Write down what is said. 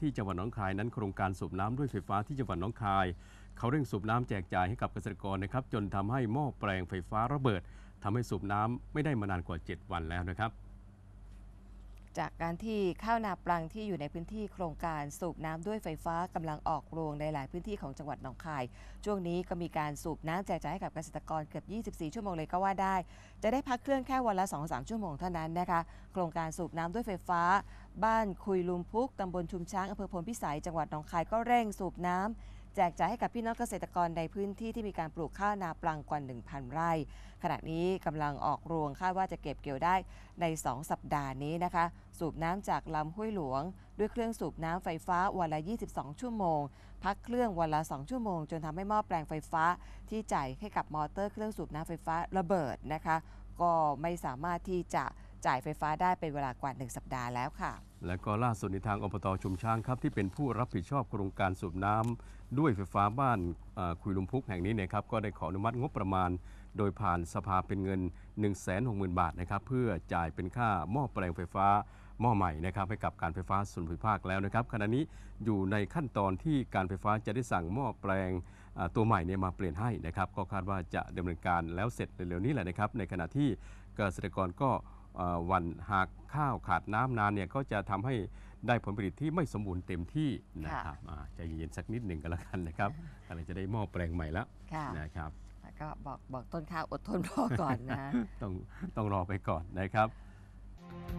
ที่จังหวัดน้องคายนั้นโครงการสูบน้ำด้วยไฟฟ้าที่จังหวัดน้องคาย เขาเร่งสูบน้ำแจกจ่ายให้กับเกษตรกรนะครับ จนทำให้หม้อแปลงไฟฟ้าระเบิด ทำให้สูบน้ำไม่ได้มานานกว่า 7 วันแล้วนะครับจากการที่ข้าวนาปลังที่อยู่ในพื้นที่โครงการสูบน้ำด้วยไฟฟ้ากำลังออกรวงในหลายพื้นที่ของจังหวัดหนองคาย ช่วงนี้ก็มีการสูบน้ำแจกจ่ายให้กับเกษตรกรเกือบ 24 ชั่วโมงเลยก็ว่าได้ จะได้พักเครื่องแค่วันละ 2-3 ชั่วโมงเท่านั้นนะคะ โครงการสูบน้ำด้วยไฟฟ้า บ้านคุยลุมพุก ตำบลชุมช้างอำเภอพลพิสัยจังหวัดหนองคายก็เร่งสูบน้ำแจกจ่ายให้กับพี่น้องเกษตรกรในพื้นที่ ที่มีการปลูกข้าวนาปลังกว่า1,000 ไร่ ขณะนี้กำลังออกรวงคาดว่าจะเก็บเกี่ยวได้ใน 2 สัปดาห์นี้นะคะ สูบน้ำจากลำห้วยหลวง ด้วยเครื่องสูบน้ำไฟฟ้าวันละ 22 ชั่วโมง พักเครื่องวันละ 2 ชั่วโมงจนทำให้หม้อแปลงไฟฟ้าที่จ่ายให้กับมอเตอร์เครื่องสูบน้ำไฟฟ้าระเบิดนะคะ ก็ไม่สามารถที่จะจ่ายไฟฟ้าได้เป็นเวลากว่า 1 สัปดาห์แล้วค่ะ และก็ล่าสุดในทางอบตชุมช้างครับ ที่เป็นผู้รับผิดชอบโครงการสูบน้ำ ด้วยไฟฟ้าบ้านคุยลุมพุกแห่งนี้นะครับ ก็ได้ขออนุมัติงบประมาณ โดยผ่านสภาเป็นเงิน 1 6 0 0 0 0บาทนะครับ เพื่อจ่ายเป็นค่าหม้อแปลงไฟฟ้าหม้อใหม่นะครับ ให้กับการไฟฟ้าส่วนภูมิภาคแล้วนะครับ ขณะนี้อยู่ในขั้นตอนที่การไฟฟ้าจะได้สั่งหม้อแปลงตัวใหม่เนี่ยมาเปลี่ยนให้นะครับ ก็คาดว่าจะดำเนินการแล้วเสร็จเร็วๆนี้แหละนะครับ ในขณะที่เกษตรกรก็วันหากข้าวขาดน้ำนานเนี่ย ก็จะทำให้ได้ผลผลิตที่ไม่สมบูรณ์เต็มที่นะครับใจเย็นๆสักนิดหนึ่งก็แล้วกันนะครับอะไรจะได้หม้อแปลงใหม่แล้วนะครับก็บอกบอกต้นข้าวอดทนรอก่อนนะ ต้องต้องรอไปก่อนนะครับ